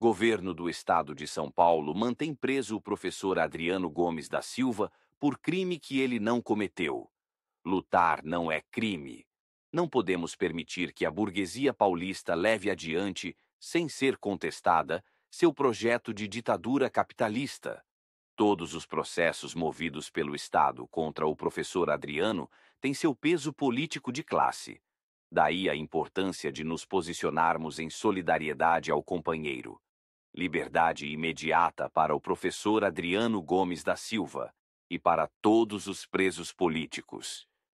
Governo do Estado de São Paulo mantém preso o professor Adriano Gomes da Silva por crime que ele não cometeu. Lutar não é crime. Não podemos permitir que a burguesia paulista leve adiante, sem ser contestada, seu projeto de ditadura capitalista. Todos os processos movidos pelo Estado contra o professor Adriano têm seu peso político de classe. Daí a importância de nos posicionarmos em solidariedade ao companheiro liberdade imediata para o professor Adriano Gomes da Silva e para todos os presos políticos.